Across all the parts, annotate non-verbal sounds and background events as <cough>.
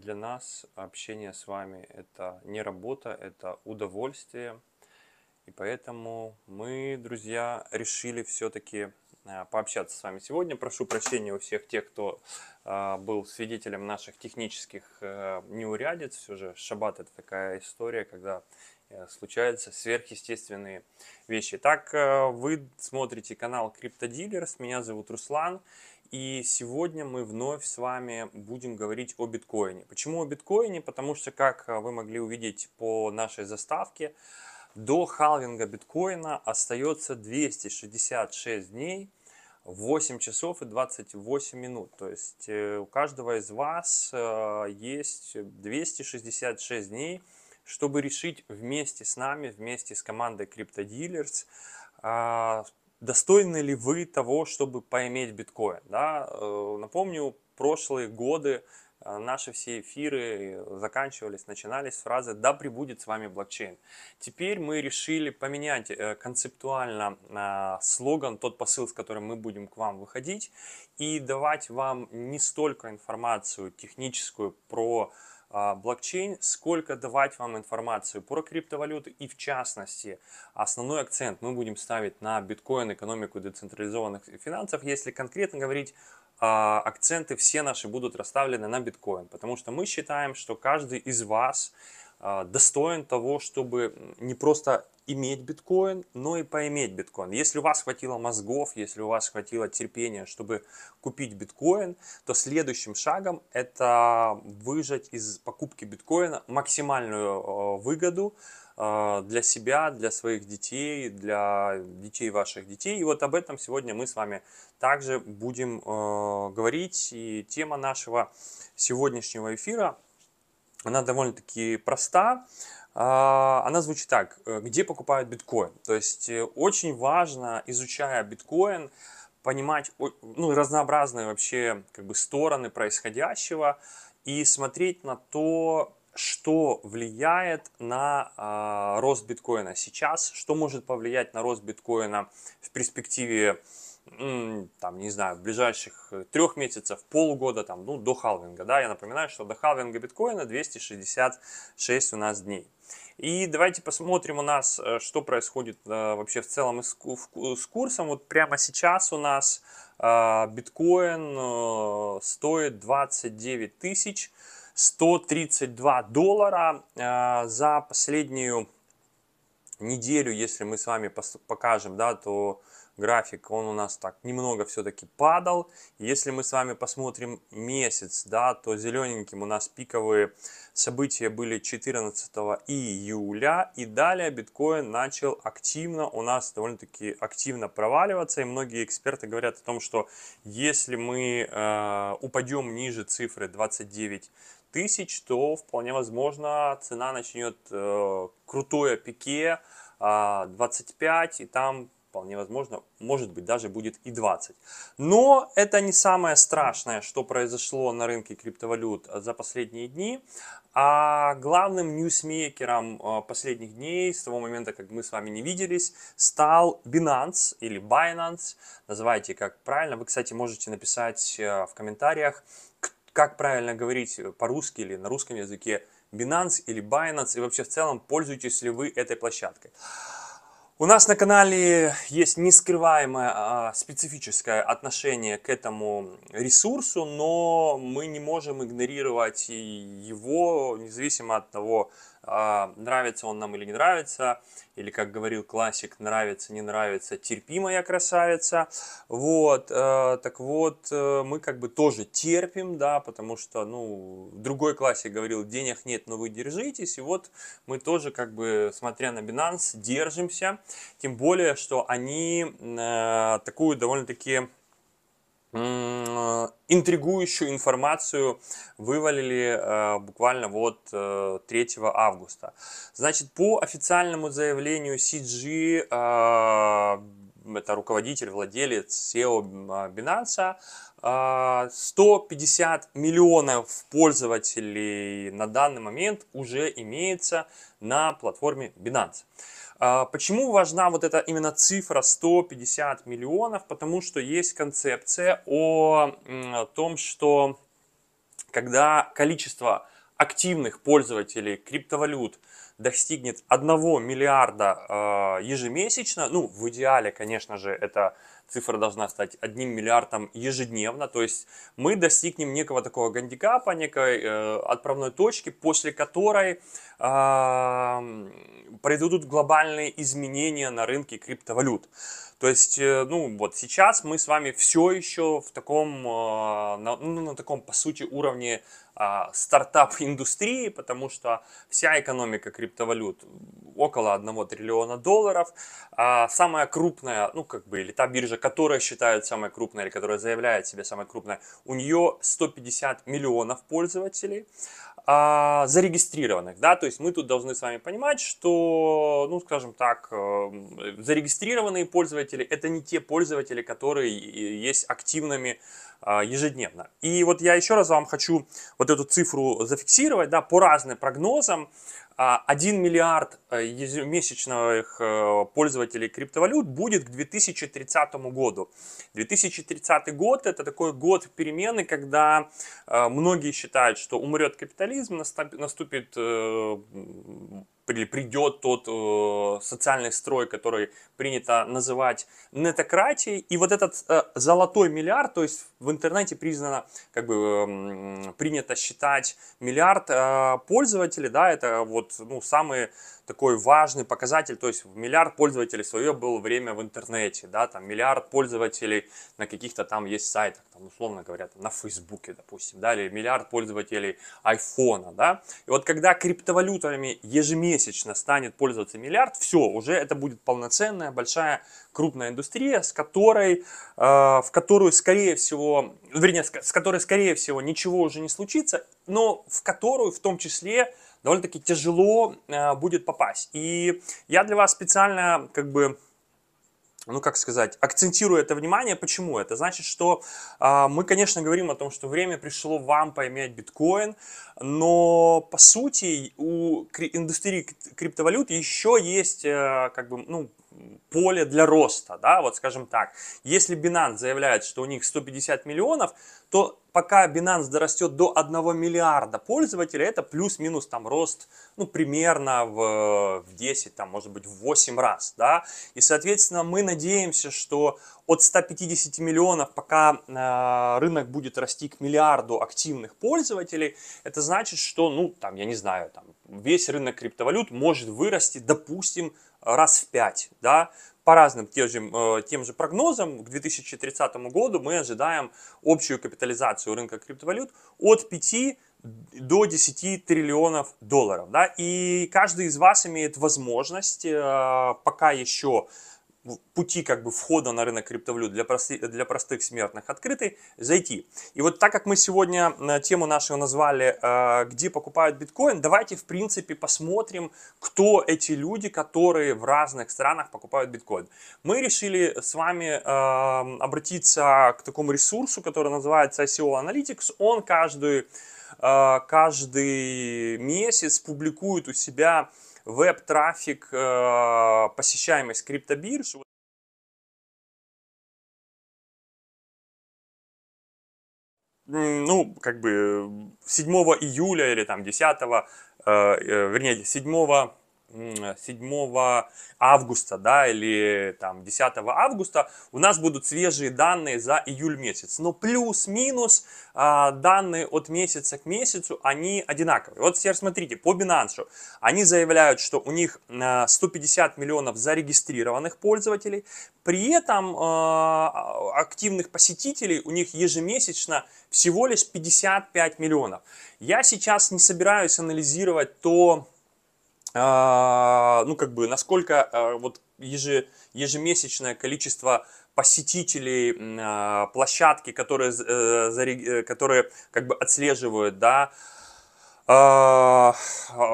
для нас общение с вами это не работа, это удовольствие. И поэтому мы, друзья, решили все-таки э, пообщаться с вами сегодня. Прошу прощения у всех тех, кто э, был свидетелем наших технических э, неурядиц. Все же шаббат это такая история, когда Э, случаются сверхъестественные вещи. Так, э, вы смотрите канал Криптодилерс, меня зовут Руслан, и сегодня мы вновь с вами будем говорить о биткоине. Почему о биткоине? Потому что, как э, вы могли увидеть по нашей заставке, до халвинга биткоина остается 266 дней, 8 часов и 28 минут. То есть у каждого из вас есть 266 дней – чтобы решить вместе с нами, вместе с командой CryptoDealers, а, достойны ли вы того, чтобы поиметь биткоин. Да? Э, напомню, прошлые годы э, наши все эфиры э, заканчивались, начинались с фразы «Да прибудет с вами блокчейн». Теперь мы решили поменять концептуально а, слоган, тот посыл, с которым мы будем к вам выходить, и давать вам не столько информацию техническую про а, блокчейн, сколько давать вам информацию про криптовалюты и в частности основной акцент мы будем ставить на биткоин, экономику децентрализованных финансов, если конкретно говорить а, акценты все наши будут расставлены на биткоин, потому что мы считаем, что каждый из вас а, достоин того, чтобы не просто иметь биткоин, но и поиметь биткоин. Если у вас хватило мозгов, если у вас хватило терпения, чтобы купить биткоин, то следующим шагом это выжать из покупки биткоина максимальную а, выгоду а, для себя, для своих детей, для детей ваших детей. И вот об этом сегодня мы с вами также будем говорить. И тема нашего сегодняшнего эфира – она довольно-таки проста. А, она звучит так. Э, Где покупают биткоин? То есть э, очень важно, изучая биткоин, понимать ну, разнообразные вообще как бы, стороны происходящего и смотреть на то, что влияет на э, рост биткоина сейчас, что может повлиять на рост биткоина в перспективе там, не знаю, в ближайших э, трех месяцев, полугода, там, ну, до халвинга, да, я напоминаю, что до халвинга биткоина 266 у нас дней. И давайте посмотрим у нас, э, что происходит э, вообще в целом с курсом. Вот прямо сейчас у нас биткоин стоит 29 тысяч 132 доллара за последнюю неделю, если мы с вами покажем, да, то график, он у нас так немного все-таки падал. Если мы с вами посмотрим месяц, да, то зелененьким у нас пиковые события были 14 июля. И далее биткоин начал активно, у нас довольно-таки активно проваливаться. И многие эксперты говорят о том, что если мы э, упадем ниже цифры 29 тысяч, то вполне возможно цена начнет э, крутое пике э, а, 25 и там вполне возможно, может быть, даже будет и 20. Но это не самое страшное, что произошло на рынке криптовалют э, за последние дни. А главным ньюсмейкером э, последних дней, с того момента, как мы с вами не виделись, стал Binance или Binance, называйте как правильно. Вы, кстати, можете написать э, в комментариях, как правильно говорить по-русски или на русском языке Binance или Binance, и вообще в целом пользуетесь ли вы этой площадкой. У нас на канале есть нескрываемое а, специфическое отношение к этому ресурсу, но мы не можем игнорировать его, независимо от того, а, нравится он нам или не нравится, или, как говорил классик, нравится, не нравится, терпимая красавица. Вот, э, так вот, э, мы как бы тоже терпим, да, потому что, ну, другой классик говорил, денег нет, но вы держитесь, и вот мы тоже, как бы, смотря на Binance, держимся, тем более, что они э, такую довольно-таки Э, интригующую информацию вывалили э, буквально вот э, 3 августа. Значит, по официальному заявлению CG, э, это руководитель, владелец SEO э, Binance, 150 э, миллионов пользователей на данный момент уже имеется на платформе Binance. А почему важна вот эта именно цифра 150 миллионов? Потому что есть концепция о том, что когда количество активных пользователей криптовалют достигнет 1 миллиарда э, ежемесячно, ну, в идеале, конечно же, это цифра должна стать 1 миллиардом ежедневно. То есть мы достигнем некого такого гандикапа, некой э, отправной точки, после которой э, произойдут глобальные изменения на рынке криптовалют. То есть, э, ну вот сейчас мы с вами все еще в таком, э, на, ну, на таком, по сути, уровне а, стартап-индустрии, потому что вся экономика криптовалют около 1 триллиона долларов. А самая крупная, ну как бы, или та биржа, менеджер, которая считают самой крупной или которая заявляет себя самой крупной, у нее 150 миллионов пользователей а, зарегистрированных, да, то есть мы тут должны с вами понимать, что, ну, скажем так, э, зарегистрированные пользователи это не те пользователи, которые есть активными а, ежедневно. И вот я еще раз вам хочу вот эту цифру зафиксировать, да, по разным прогнозам 1 а миллиард э, ежемесячных э, пользователей криптовалют будет к 2030 году. 2030 год это такой год перемены, когда э, многие считают, что умрет капитализм, наступит при, придет тот э, социальный строй, который принято называть нетократией. И вот этот э, золотой миллиард, то есть в интернете признано, как бы э, принято считать миллиард э, пользователей, да, это вот ну, самые такой важный показатель, то есть миллиард пользователей свое было время в интернете, да, там миллиард пользователей на каких-то там есть сайтах, там, условно говоря, там, на Фейсбуке, допустим, да, или миллиард пользователей айфона, да, и вот когда криптовалютами ежемесячно станет пользоваться миллиард, все, уже это будет полноценная большая крупная индустрия, с которой, э, в которую, скорее всего, вернее, с которой, скорее всего, ничего уже не случится, но в которую, в том числе, довольно-таки тяжело э, будет попасть. И я для вас специально как бы ну как сказать, акцентирую это внимание. Почему? Это значит, что э, мы, конечно, говорим о том, что время пришло вам поймать биткоин, но по сути у индустрии криптовалют еще есть э, как бы, ну, поле для роста, да, вот скажем так. Если Binance заявляет, что у них 150 миллионов, то пока Binance дорастет до 1 миллиарда пользователей, это плюс-минус там рост, ну, примерно в, в 10, там, может быть, в 8 раз, да, и, соответственно, мы надеемся, что от 150 миллионов, пока э, рынок будет расти к миллиарду активных пользователей, это значит, что, ну, там, я не знаю, там, весь рынок криптовалют может вырасти, допустим, раз в 5, да, по разным тем же, э, тем же прогнозам к 2030 году мы ожидаем общую капитализацию рынка криптовалют от 5 до 10 триллионов долларов. Да? И каждый из вас имеет возможность, э, пока еще пути как бы входа на рынок криптовалют для, прости, для простых смертных открыты, зайти. И вот так как мы сегодня э, тему нашего назвали э, «Где покупают биткоин», давайте в принципе посмотрим, кто эти люди, которые в разных странах покупают биткоин. Мы решили с вами э, обратиться к такому ресурсу, который называется ICO Analytics. Он каждый, каждый месяц публикует у себя веб-трафик, э, посещаемость криптобирж. Ну, как бы 7 июля или там 10, э, э, вернее, 7 7 августа, да, или там 10 августа у нас будут свежие данные за июль месяц. Но плюс-минус а, данные от месяца к месяцу, они одинаковые. Вот теперь смотрите, по Binance они заявляют, что у них 150 а, миллионов зарегистрированных пользователей, при этом а, активных посетителей у них ежемесячно всего лишь 55 миллионов. Я сейчас не собираюсь анализировать то, а, ну, как бы, насколько а, вот ежемесячное количество посетителей а, площадки, которые, э, э, которые как бы отслеживают, да, а,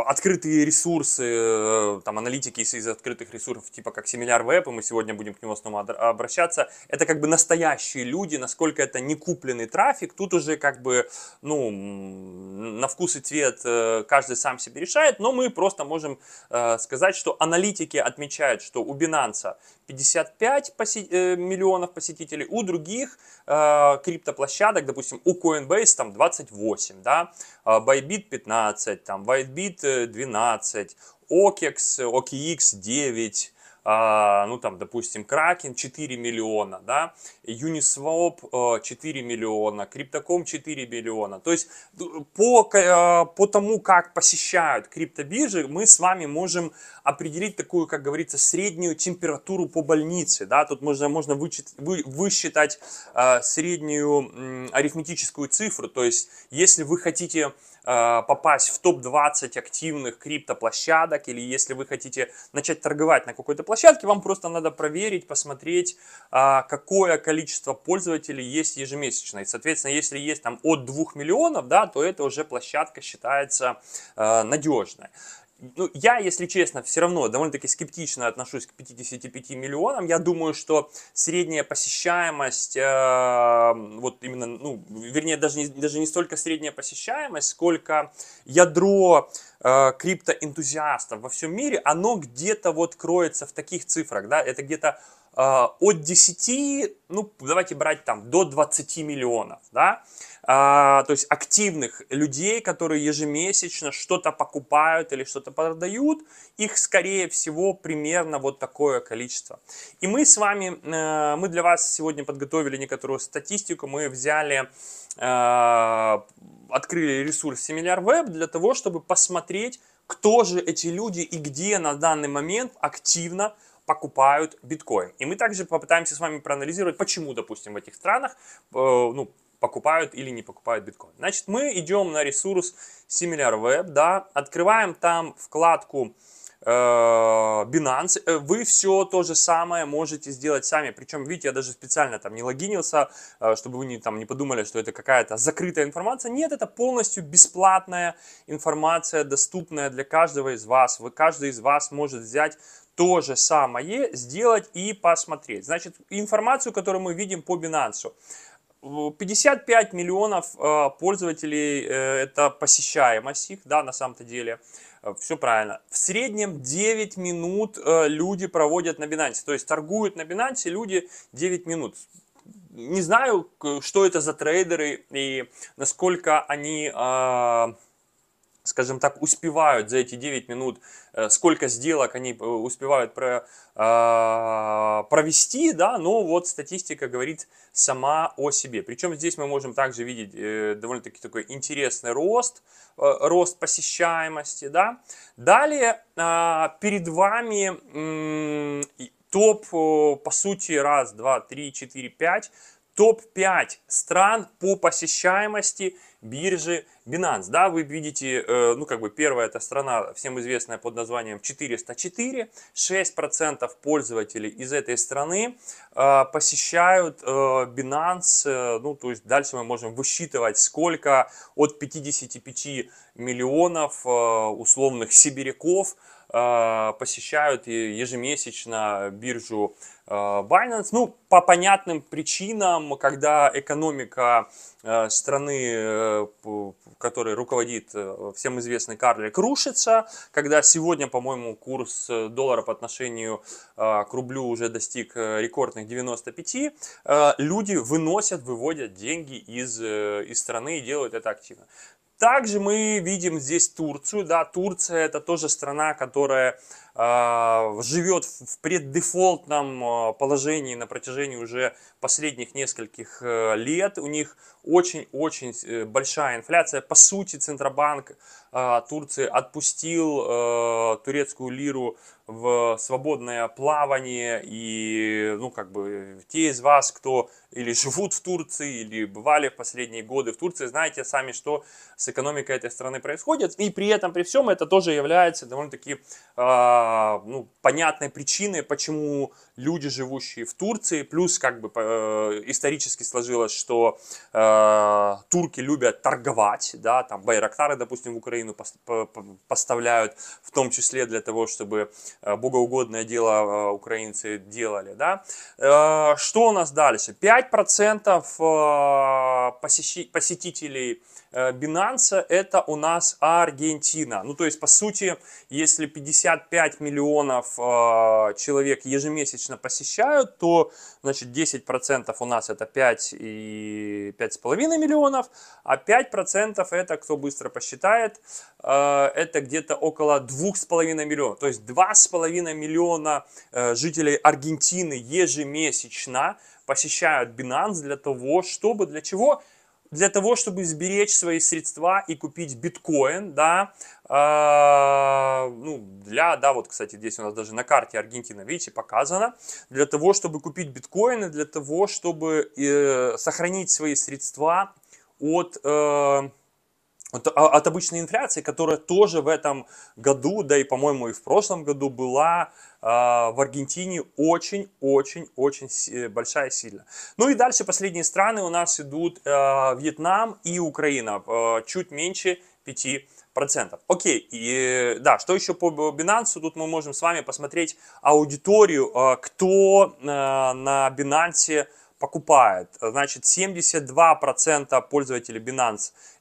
открытые ресурсы, э, там аналитики из открытых ресурсов, типа как семинар и мы сегодня будем к нему снова обращаться, это как бы настоящие люди, насколько это не купленный трафик, тут уже как бы, ну, на вкус и цвет э, каждый сам себе решает, но мы просто можем э, сказать, что аналитики отмечают, что у Binance 55 поси- э, миллионов посетителей, у других э, криптоплощадок, допустим, у Coinbase там 28, да, э, Bybit 15, там, WhiteBit 12, э, OKEX, OKX 9, а, ну там, допустим, Kraken 4 миллиона, да, Uniswap 4 э, миллиона, Crypto.com 4 миллиона. То есть по, э, по тому, как посещают криптобиржи, мы с вами можем определить такую, как говорится, среднюю температуру по больнице, да, тут можно, можно вычит, вы, высчитать э, среднюю арифметическую цифру, то есть если вы хотите попасть в топ-20 активных криптоплощадок или если вы хотите начать торговать на какой-то площадке, вам просто надо проверить, посмотреть, а, какое количество пользователей есть ежемесячно. И, соответственно, если есть там от 2 миллионов, да, то это уже площадка считается э, надежной ну, я, если честно, все равно довольно-таки скептично отношусь к 55 миллионам. Я думаю, что средняя посещаемость, э, вот именно, ну, вернее, даже не, даже не столько средняя посещаемость, сколько ядро э, криптоэнтузиастов во всем мире, оно где-то вот кроется в таких цифрах, да, это где-то а, от 10, ну, давайте брать там до 20 миллионов, да, а, то есть активных людей, которые ежемесячно что-то покупают или что-то продают, их, скорее всего, примерно вот такое количество. И мы с вами, э, мы для вас сегодня подготовили некоторую статистику, мы взяли э, открыли ресурс SimilarWeb для того, чтобы посмотреть, кто же эти люди и где на данный момент активно покупают биткоин. И мы также попытаемся с вами проанализировать, почему, допустим, в этих странах э, ну, покупают или не покупают биткоин. Значит, мы идем на ресурс SimilarWeb, да, открываем там вкладку э, Binance, э, вы все то же самое можете сделать сами. Причем, видите, я даже специально там не логинился, э, чтобы вы не, там, не подумали, что это какая-то закрытая информация. Нет, это полностью бесплатная информация, доступная для каждого из вас. Вы, каждый из вас может взять то же самое сделать и посмотреть. Значит, информацию, которую мы видим по Binance. 55 миллионов э, пользователей э, это посещаемость их, да, на самом-то деле, э, все правильно. В среднем 9 минут люди проводят на Binance, то есть торгуют на Binance люди 9 минут. Не знаю, что это за трейдеры и насколько они скажем так, успевают за эти 9 минут, э, сколько сделок они э, успевают про, а, провести, да, но вот статистика говорит сама о себе. Причем здесь мы можем также видеть э, довольно-таки такой интересный рост, рост посещаемости, да. Далее а, перед вами топ, по сути, раз, два, три, четыре, пять, топ-5 стран по посещаемости – биржи Binance. Да, вы видите, э, ну как бы первая эта страна, всем известная под названием 404. 6% пользователей из этой страны э, посещают э, Binance. Ну то есть дальше мы можем высчитывать, сколько от 55 миллионов условных сибиряков Э, посещают ежемесячно биржу э, Binance. Ну, по понятным причинам, когда экономика э, страны, которой руководит всем известный карлик, рушится, когда сегодня, по-моему, курс доллара по отношению к рублю уже достиг рекордных 95, люди выносят, выводят деньги из, из страны и делают это активно. Также мы видим здесь Турцию, да, Турция это тоже страна, которая а, живет в преддефолтном а, положении на протяжении уже последних нескольких э, лет. У них очень-очень э, большая инфляция. По сути, Центробанк а, Турции отпустил э, турецкую лиру в свободное плавание. И, ну, как бы, те из вас, кто или живут в Турции, или бывали в последние годы в Турции, знаете сами, что с экономикой этой страны происходит. И при этом, при всем, это тоже является довольно-таки а, ну, понятной причины, почему люди, живущие в Турции, плюс как бы э, исторически сложилось, что э, турки любят торговать, да, там байрактары, допустим, в Украину поставляют, в том числе для того, чтобы э, богоугодное дело э, украинцы делали, да. Э, что у нас дальше? 5% э, посещи, посетителей э, Binance это у нас Аргентина. Ну, то есть, по сути, если 55 5 миллионов э, человек ежемесячно посещают, то значит 10% у нас это 5 и 5,5 миллионов, а 5% это, кто быстро посчитает, э, это где-то около 2,5 миллионов. То есть 2,5 миллиона э, жителей Аргентины ежемесячно посещают Binance для того, чтобы для чего? для того, чтобы сберечь свои средства и купить биткоин, да, э, ну, для, да, вот, кстати, здесь у нас даже на карте Аргентина, видите, показано, для того, чтобы купить биткоины, для того, чтобы э, сохранить свои средства от... Э, от, от обычной инфляции, которая тоже в этом году, да и, по-моему, и в прошлом году была э, в Аргентине очень-очень-очень э, большая и сильно. Ну и дальше последние страны у нас идут э, Вьетнам и Украина, э, чуть меньше 5%. Окей, и, да, что еще по Binance? Тут мы можем с вами посмотреть аудиторию, э, кто э, на Binance покупает. Значит, 72% пользователей Binance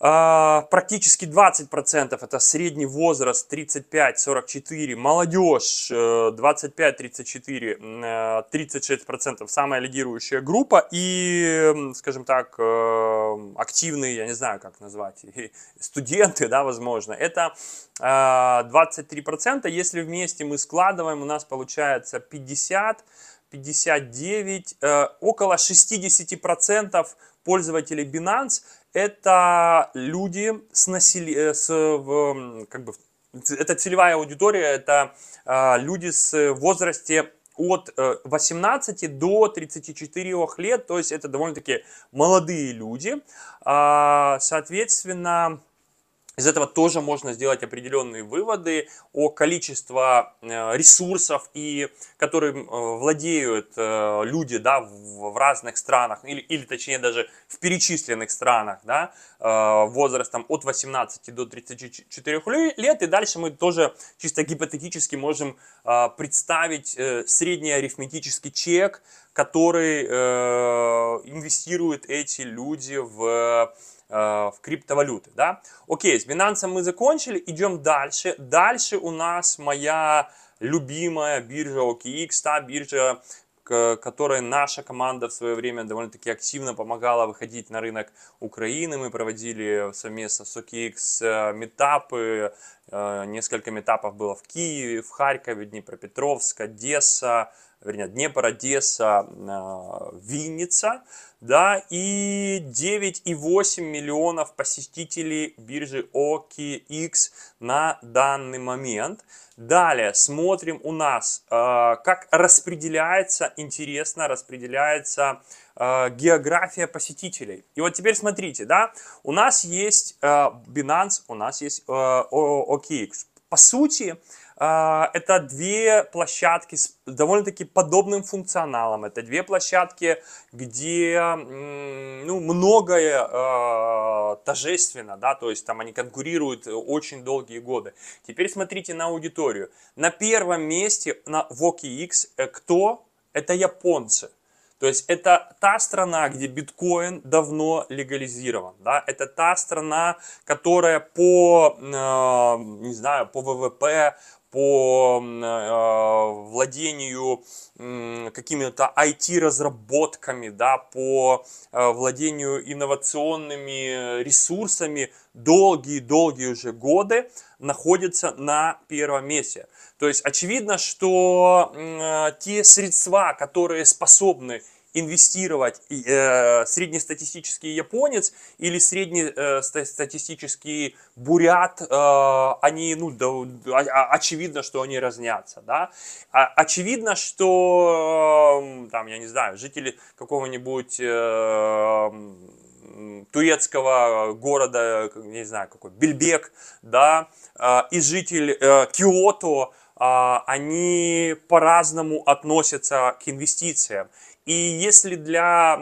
А, практически 20%, это средний возраст 35-44, молодежь 25-34, э, 36%, э, самая лидирующая группа и, скажем так, э, активные, я не знаю, как назвать, <laughs> студенты, да, возможно, это 23%, если вместе мы складываем, у нас получается 50, 59, около 60% пользователей Binance это люди с насили... Э, с, как бы, это целевая аудитория, это э, люди с э, возрасте от 18 э, до 34 лет, то есть это довольно-таки молодые люди. А, соответственно, из этого тоже можно сделать определенные выводы о количестве э, ресурсов, и которым э, владеют э, люди да, в разных странах, или, или точнее даже в перечисленных странах да, возрастом от 18 до 34 лет. И дальше мы тоже чисто гипотетически можем представить средний арифметический чек, который инвестируют эти люди в Э, в криптовалюты, да. Окей, с Binance мы закончили, идем дальше. Дальше у нас моя любимая биржа OKX, та биржа, к которой наша команда в свое время довольно-таки активно помогала выходить на рынок Украины. Мы проводили совместно с OKX э, метапы, э, несколько метапов было в Киеве, в Харькове, Днепропетровск, Одесса, вернее, Днепр, Одесса, а, Винница, да, и 9,8 миллионов посетителей биржи OKX на данный момент. Далее смотрим у нас, а, как распределяется, интересно распределяется а, география посетителей. И вот теперь смотрите, да, у нас есть Binance, у нас есть OKX. По сути, а, это две площадки с довольно-таки подобным функционалом. Это две площадки, где ну, многое э, а, торжественно, да, то есть там они конкурируют э, очень долгие годы. Теперь смотрите на аудиторию. На первом месте на VOKX э, кто? Это японцы. То есть это та страна, где биткоин давно легализирован, да, это та страна, которая по, э, не знаю, по ВВП, по э, э, владению какими-то IT-разработками, да, по э, владению инновационными ресурсами долгие-долгие уже годы находится на первом месте. То есть очевидно, что те средства, которые способны инвестировать э, среднестатистический японец или среднестатистический бурят, э, они, ну, да, а, а, очевидно, что они разнятся, да. А, очевидно, что, э, там, я не знаю, жители какого-нибудь... Э, турецкого города, не знаю, какой, Бельбек, да, э, и житель э, Киото, они по-разному относятся к инвестициям. И если для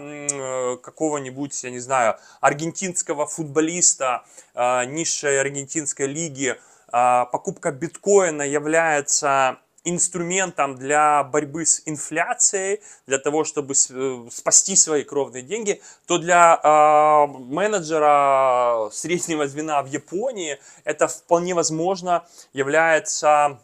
какого-нибудь, я не знаю, аргентинского футболиста э, низшей аргентинской лиги э, покупка биткоина является инструментом для борьбы с инфляцией, для того, чтобы э, спасти свои кровные деньги, то для э, менеджера среднего звена в Японии это вполне возможно является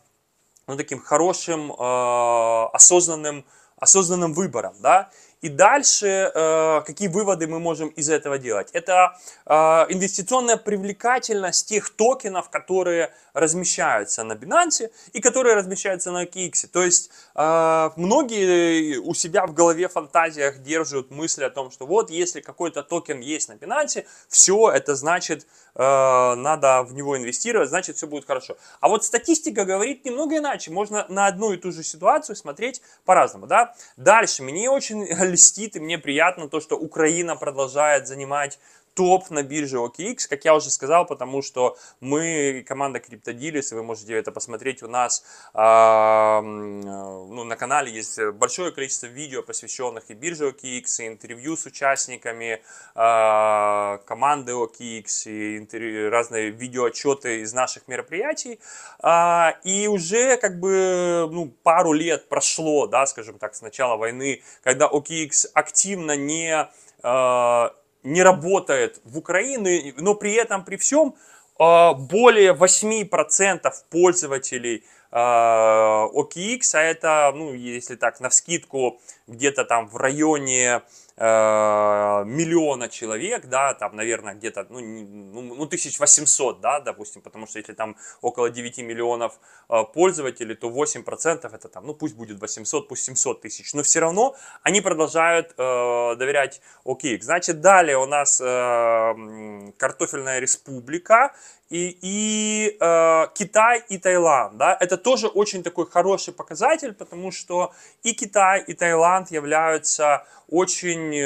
ну, таким хорошим, э, осознанным осознанным выбором, да, и дальше, э, какие выводы мы можем из этого делать? Это э, инвестиционная привлекательность тех токенов, которые размещаются на Binance и которые размещаются на OKX. То есть, э, многие у себя в голове фантазиях держат мысли о том, что вот если какой-то токен есть на Binance, все, это значит, надо в него инвестировать, значит, все будет хорошо. А вот статистика говорит немного иначе. Можно на одну и ту же ситуацию смотреть по-разному. Да? Дальше, мне очень льстит, и мне приятно то, что Украина продолжает занимать топ на бирже OKX, как я уже сказал, потому что мы, команда CryptoDealers, вы можете это посмотреть у нас э, ну, на канале, есть большое количество видео, посвященных и бирже OKX, и интервью с участниками э, команды OKX, и интервью, разные видеоотчеты из наших мероприятий. Э, и уже как бы ну, пару лет прошло, да, скажем так, с начала войны, когда OKX активно не а, не работает в Украине, но при этом, при всем, а, более 8% пользователей OKX, а, а это, ну, если так, на вскидку, где-то там в районе Э, миллиона человек, да, там, наверное, где-то, ну, ну, 1800, ну, да, допустим, потому что если там около 9 миллионов э, пользователей, то 8% это там, ну, пусть будет 800, пусть 700 тысяч, но все равно они продолжают э, доверять OKX. Значит, далее у нас э, картофельная республика, и, и э, Китай и Таиланд, да, это тоже очень такой хороший показатель, потому что и Китай, и Таиланд являются очень э,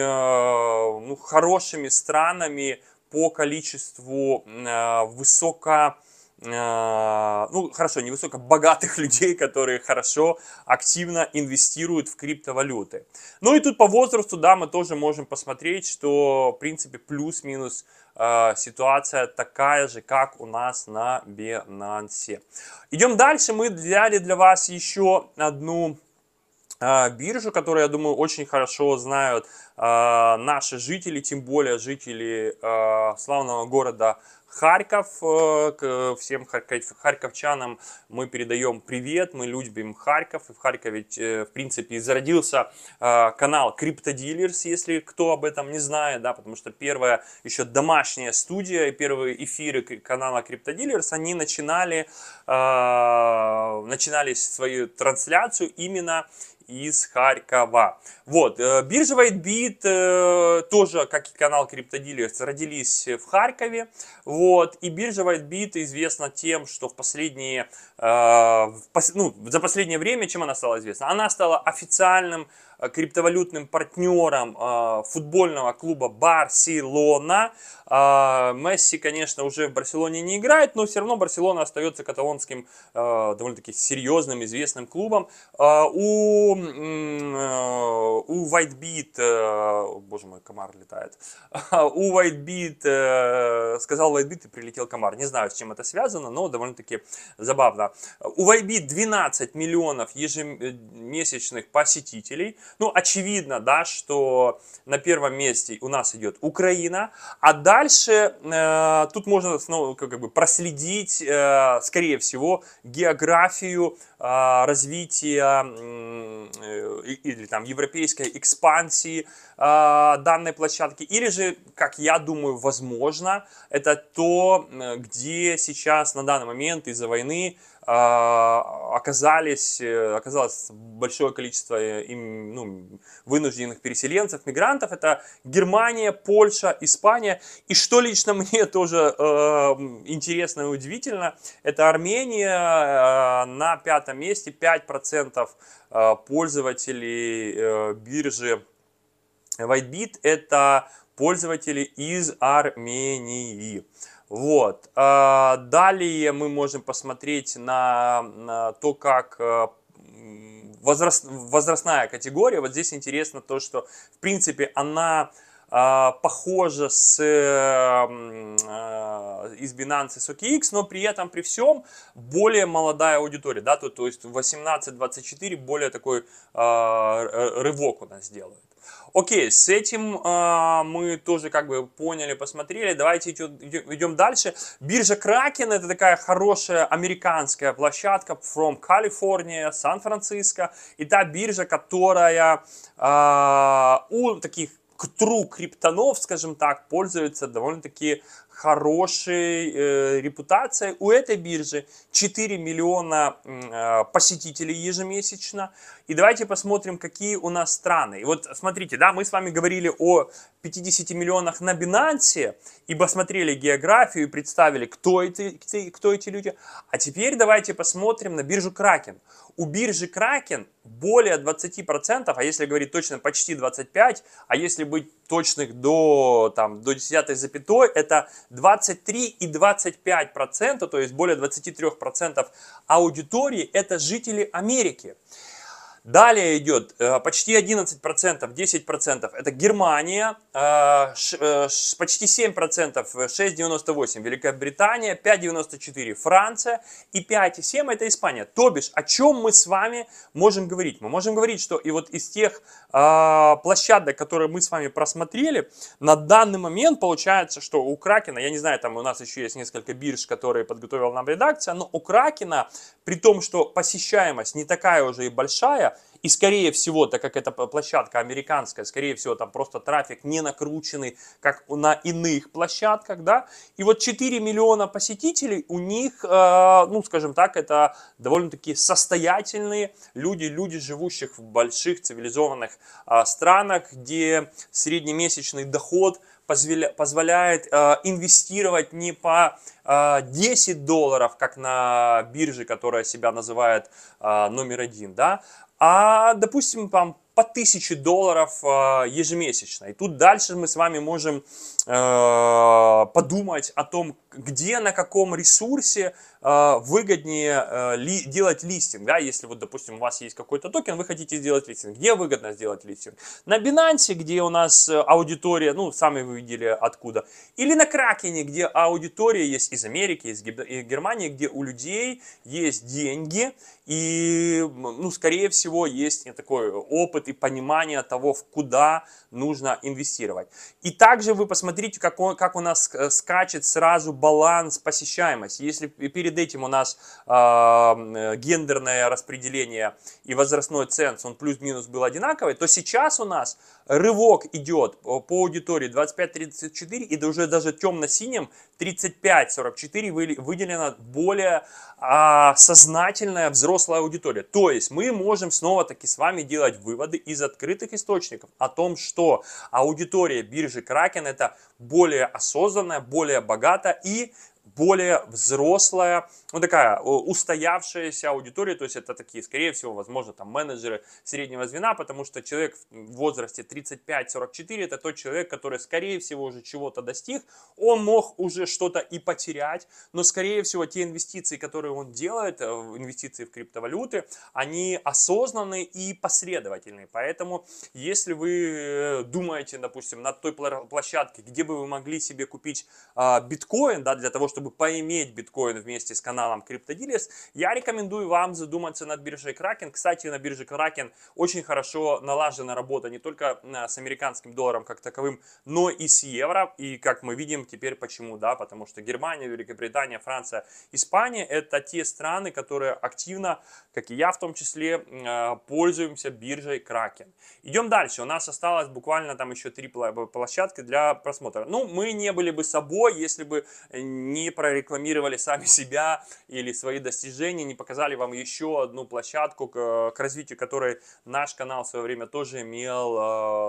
ну, хорошими странами по количеству э, высоко э, ну, хорошо, не высоко, богатых <laughs> людей, которые хорошо, активно инвестируют в криптовалюты. Ну и тут по возрасту, да, мы тоже можем посмотреть, что, в принципе, плюс-минус ситуация такая же, как у нас на Binance. Идем дальше, мы взяли для вас еще одну а, биржу, которую, я думаю, очень хорошо знают э, наши жители, тем более жители э, славного города Харьков. Э, всем харьковчанам мы передаем привет, мы любим Харьков. И в Харькове, э, в принципе, зародился канал Криптодилерс, если кто об этом не знает, да, потому что первая еще домашняя студия и первые эфиры канала Криптодилерс, они начинали, начинали свою трансляцию именно из Харькова. Вот, э, биржа WhiteBit э, тоже, как и канал CryptoDealers, родились в Харькове. Вот, и биржа WhiteBit известна тем, что в последние, э, ну, за последнее время, чем она стала известна? Она стала официальным Э, криптовалютным партнером э, футбольного клуба Барселона. Э, Месси, конечно, уже в Барселоне не играет, но все равно Барселона остается каталонским довольно-таки серьезным, известным клубом. У, у Whitebit, боже мой, комар летает, у Whitebit, сказал Whitebit и прилетел комар. Не знаю, с чем это связано, но довольно-таки забавно. У Whitebit 12 миллионов ежемесячных посетителей – ну, очевидно, да, что на первом месте у нас идет Украина, а дальше э, тут можно снова как бы проследить, э, скорее всего, географию э, развития э, или там европейской экспансии э, данной площадки, или же, как я думаю, возможно, это то, э, где сейчас на данный момент из-за войны а, оказались, э, оказалось большое количество э, им, ну, вынужденных переселенцев, мигрантов. Это Германия, Польша, Испания. И что лично <laughs> мне тоже э, интересно и удивительно, это Армения э, на пятом месте, 5% э, пользователей э, биржи Whitebit это пользователи из Армении. Э, вот. А, далее мы можем посмотреть на, то, как э, возраст, возрастная категория. Вот здесь интересно то, что в принципе она а, похожа с э, из Binance с OKX, но при этом при всем более молодая аудитория, да, то, то есть 18-24 более такой а, рывок у нас делают. Окей, с этим э, мы тоже как бы поняли, посмотрели. Давайте идем, дальше. Биржа Kraken это такая хорошая американская площадка from California, Сан-Франциско. И та биржа, которая э, у таких тру криптонов, скажем так, пользуется довольно-таки хорошей э, репутацией. У этой биржи 4 миллиона э, посетителей ежемесячно. И давайте посмотрим, какие у нас страны. И вот смотрите, да, мы с вами говорили о 50 миллионах на Binance, и смотрели географию и представили, кто эти, кто эти люди. А теперь давайте посмотрим на биржу Kraken. У биржи Kraken более 20%, а если говорить точно, почти 25%, а если быть точных до, там, до 10 запятой, это 23 и 25%, то есть более 23% 40% аудитории – это жители Америки. Далее идет э, почти 11%, 10%. Это Германия, э, э, почти 7%, 6,98%. Великобритания, 5,94%. Франция и 5,7% это Испания. То бишь, о чем мы с вами можем говорить? Мы можем говорить, что и вот из тех площадок, которые мы с вами просмотрели, на данный момент получается, что у Кракена, я не знаю, там у нас еще есть несколько бирж, которые подготовила нам редакция, но у Кракена, при том, что посещаемость не такая уже и большая, и скорее всего, так как эта площадка американская, скорее всего, там просто трафик не накрученный, как на иных площадках, да, и вот 4 миллиона посетителей у них, э, ну, скажем так, это довольно-таки состоятельные люди, люди, живущих в больших цивилизованных э, странах, где среднемесячный доход – позволяет э, инвестировать не по э, 10 долларов, как на бирже, которая себя называет э, номер один, да, а, допустим, там по 1000 долларов э, ежемесячно. И тут дальше мы с вами можем э, подумать о том, где, на каком ресурсе а, выгоднее э, ли, делать листинг, да, если вот, допустим, у вас есть какой-то токен, вы хотите сделать листинг, где выгодно сделать листинг? На Binance, где у нас э, аудитория, ну, сами вы видели откуда, или на Кракене, где аудитория есть из Америки, из Германии, где у людей есть деньги, и, ну, скорее всего, есть такой опыт и понимание того, в куда нужно инвестировать. И также вы посмотрите, как, он, как у нас э, скачет сразу баланс посещаемость. Если перед перед этим у нас а, э, гендерное распределение и возрастной ценз, он плюс-минус был одинаковый, то сейчас у нас рывок идет по аудитории 25-34 и уже даже темно-синим 35-44 выделена более э, сознательная взрослая аудитория. То есть мы можем снова-таки с вами делать выводы из открытых источников о том, что аудитория биржи Кракен это более осознанная, более богатая и более взрослая, ну такая э, устоявшаяся аудитория, то есть это такие, скорее всего, возможно, там менеджеры среднего звена, потому что человек в возрасте 35-44 это тот человек, который, скорее всего, уже чего-то достиг, он мог уже что-то и потерять, но, скорее всего, те инвестиции, которые он делает, э, инвестиции в криптовалюты, они осознанные и последовательные, поэтому если вы э, думаете, допустим, на той площадке, где бы вы могли себе купить а, биткоин, да, для того, чтобы чтобы поиметь биткоин вместе с каналом CryptoDealers, я рекомендую вам задуматься над биржей Kraken. Кстати, на бирже Kraken очень хорошо налажена работа не только э, с американским долларом как таковым, но и с евро. И как мы видим теперь почему, да, потому что Германия, Великобритания, Франция, Испания – это те страны, которые активно, как и я в том числе, э, пользуемся биржей Kraken. Идем дальше. У нас осталось буквально там еще три площадки для просмотра. Ну, мы не были бы собой, если бы не прорекламировали сами себя или свои достижения, не показали вам еще одну площадку к, к развитию, которой наш канал в свое время тоже имел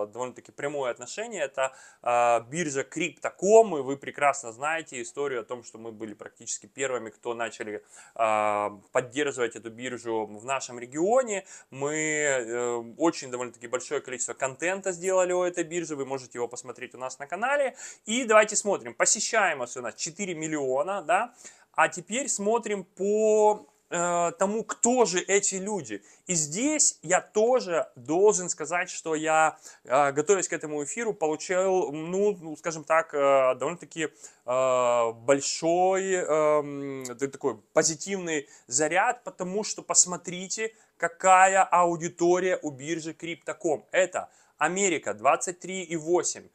э, довольно-таки прямое отношение. Это э, биржа Crypto.com, и вы прекрасно знаете историю о том, что мы были практически первыми, кто начали э, поддерживать эту биржу в нашем регионе. Мы э, очень довольно-таки большое количество контента сделали у этой биржи, вы можете его посмотреть у нас на канале. И давайте смотрим, посещаемость у нас 4 миллиона миллиона, да. А теперь смотрим по э, тому, кто же эти люди. И здесь я тоже должен сказать, что я, э, готовясь к этому эфиру, получил, ну, ну скажем так, э, довольно-таки э, большой э, такой позитивный заряд, потому что посмотрите, какая аудитория у биржи Криптоком. Это Америка 23,8,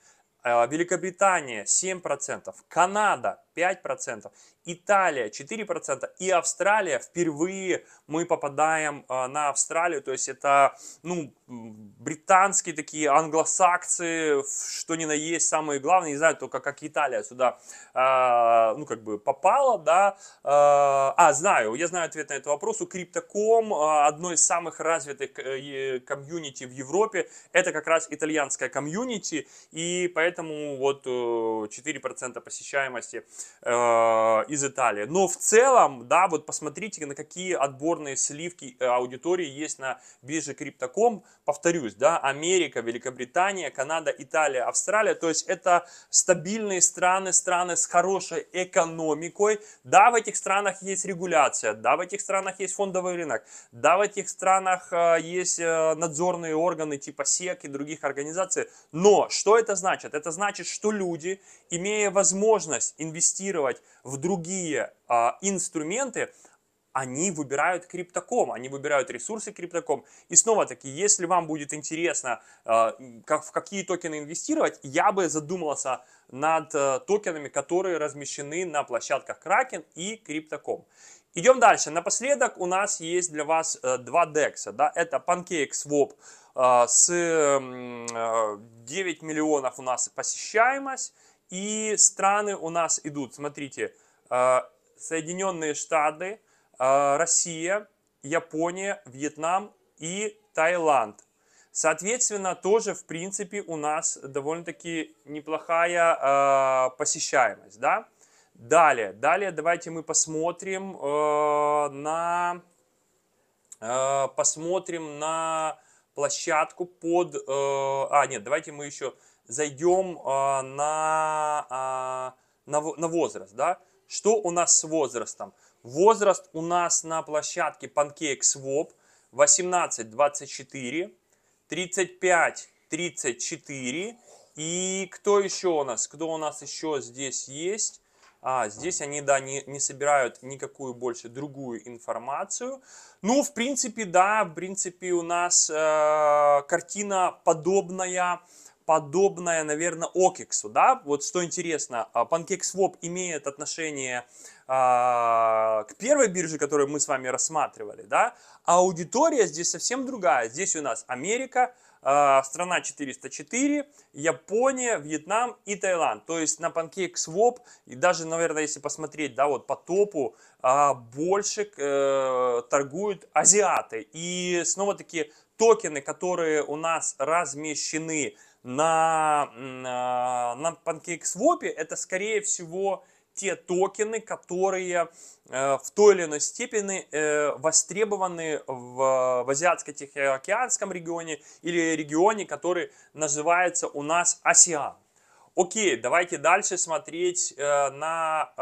Э, Великобритания 7%, Канада 5%, Италия 4% и Австралия. Впервые мы попадаем а, на Австралию, то есть это ну, британские такие англосаксы, что ни на есть самые главные. Не знаю только, как Италия сюда а, ну, как бы попала, да. А, а, знаю, я знаю ответ на этот вопрос. У Криптоком одно из самых развитых э, комьюнити в Европе, это как раз итальянская комьюнити, и поэтому вот 4% э, посещаемости э, из Италии. Но в целом, да, вот посмотрите, на какие отборные сливки э, аудитории есть на бирже Криптоком. Повторюсь, да, Америка, Великобритания, Канада, Италия, Австралия. То есть это стабильные страны, страны с хорошей экономикой. Да, в этих странах есть регуляция, да, в этих странах есть фондовый рынок, да, в этих странах э, есть э, надзорные органы типа СЕК и других организаций. Но что это значит? Это значит, что люди, имея возможность инвестировать в другие другие а, инструменты, они выбирают криптоком, они выбирают ресурсы криптоком. И снова-таки, если вам будет интересно, а, как, в какие токены инвестировать, я бы задумался над э, токенами, которые размещены на площадках Kraken и криптоком. Идем дальше. Напоследок у нас есть для вас э, два DEX. Да? Это PancakeSwap э, с 9 миллионов у нас посещаемость. И страны у нас идут, смотрите, смотрите, а, Соединенные Штаты, а, Россия, Япония, Вьетнам и Таиланд. Соответственно, тоже, в принципе, у нас довольно-таки неплохая э, посещаемость, да? Далее, далее давайте мы посмотрим э, на, э, посмотрим на площадку под, э, а нет, давайте мы еще зайдем э, на, э, на, на возраст, да? Что у нас с возрастом? Возраст у нас на площадке Pancake Swap 18-24, 35-34. И кто еще у нас? Кто у нас еще здесь есть? А, здесь они, да, не, не собирают никакую больше другую информацию. Ну, в принципе, да, в принципе, у нас э, картина подобная подобная, наверное, Окиксу, да? Вот что интересно, а, PancakeSwap имеет отношение а, к первой бирже, которую мы с вами рассматривали, да? А аудитория здесь совсем другая. Здесь у нас Америка, а, страна 404, Япония, Вьетнам и Таиланд. То есть на PancakeSwap, и даже, наверное, если посмотреть, да, вот по топу, больше э, торгуют азиаты. И снова-таки токены, которые у нас размещены на, на, на PancakeSwap это скорее всего те токены, которые э, в той или иной степени э, востребованы в, в Азиатско-Тихоокеанском регионе или регионе, который называется у нас АСИАН. Окей, давайте дальше смотреть э, на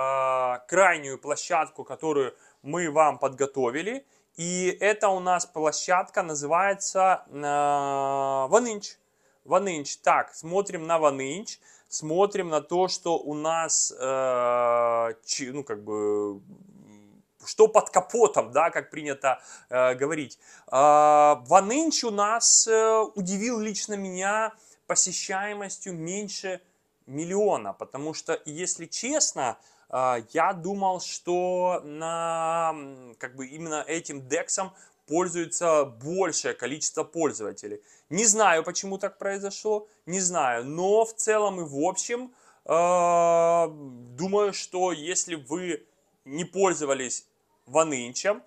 э, крайнюю площадку, которую мы вам подготовили. И это у нас площадка называется э, OneInch. OneInch. Так, смотрим на OneInch, смотрим на то, что у нас, э, ну, как бы, что под капотом, да, как принято э, говорить. Э, OneInch у нас э, удивил лично меня посещаемостью меньше миллиона, потому что, если честно, э, я думал, что на, как бы именно этим дексом пользуется большее количество пользователей. Не знаю, почему так произошло, не знаю, но в целом и в общем, э, думаю, что если вы не пользовались ванынчем,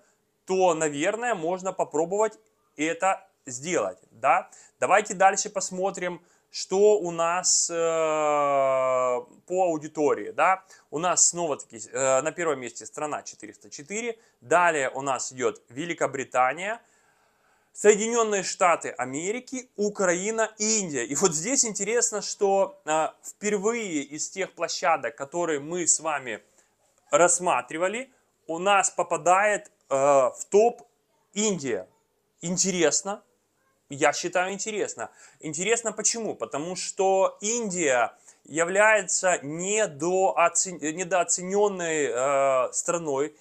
то, наверное, можно попробовать это сделать, да. Давайте дальше посмотрим что у нас э, по аудитории, да, у нас снова-таки э, на первом месте страна 404, далее у нас идет Великобритания, Соединенные Штаты Америки, Украина, Индия. И вот здесь интересно, что э, впервые из тех площадок, которые мы с вами рассматривали, у нас попадает э, в топ Индия. Интересно, я считаю, интересно. Интересно почему? Потому что Индия является недооцен... недооцененной э, страной,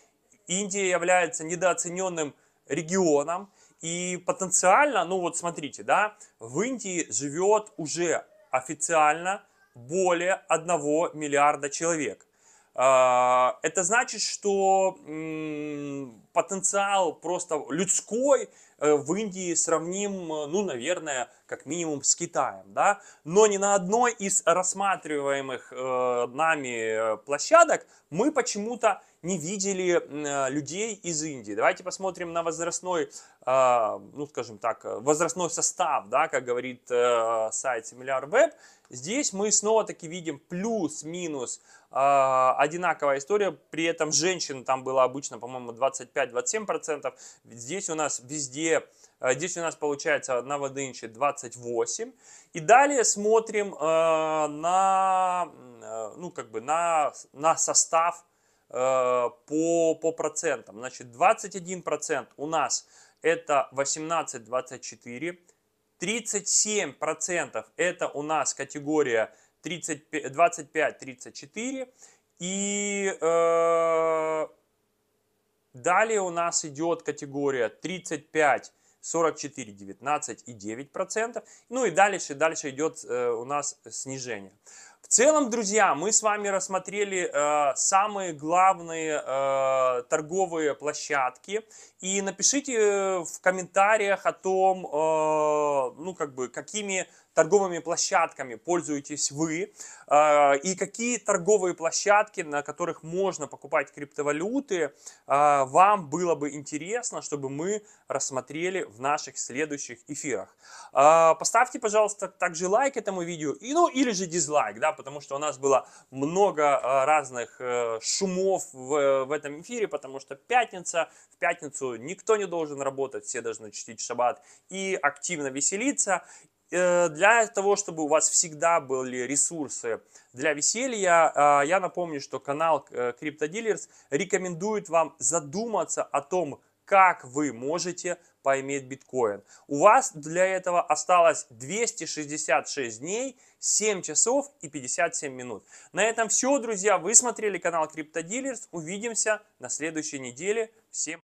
Индия является недооцененным регионом, и потенциально, ну вот смотрите, да, в Индии живет уже официально более 1 миллиарда человек. А, это значит, что потенциал просто людской э, в Индии сравним, ну, наверное, как минимум с Китаем, да, но ни на одной из рассматриваемых э, нами площадок мы почему-то не видели э, людей из Индии. Давайте посмотрим на возрастной, а, ну, скажем так, возрастной состав, да, как говорит сайт SimilarWeb. Здесь мы снова-таки видим плюс-минус а, одинаковая история, при этом женщин там было обычно, по-моему, 25-27%, здесь у нас везде, а, здесь у нас получается на Вадынче 28%, и далее смотрим а, на, ну, как бы на, на состав по, по процентам. Значит, 21% у нас это 18-24%, 37% это у нас категория 25-34. И э, далее у нас идет категория 35. 44, 19 и 9 процентов. Ну и дальше, дальше идет э, у нас снижение. В целом, друзья, мы с вами рассмотрели э, самые главные э, торговые площадки. И напишите э, в комментариях о том, э, ну как бы, какими торговыми площадками пользуетесь вы а, и какие торговые площадки, на которых можно покупать криптовалюты, а, вам было бы интересно, чтобы мы рассмотрели в наших следующих эфирах. А, поставьте, пожалуйста, также лайк этому видео, и, ну или же дизлайк, да, потому что у нас было много разных э, шумов в, в этом эфире, потому что пятница, в пятницу никто не должен работать, все должны чтить шаббат и активно веселиться, Э, для того, чтобы у вас всегда были ресурсы для веселья, э, я напомню, что канал э, CryptoDealers рекомендует вам задуматься о том, как вы можете поиметь биткоин. У вас для этого осталось 266 дней, 7 часов и 57 минут. На этом все, друзья. Вы смотрели канал CryptoDealers. Увидимся на следующей неделе. Всем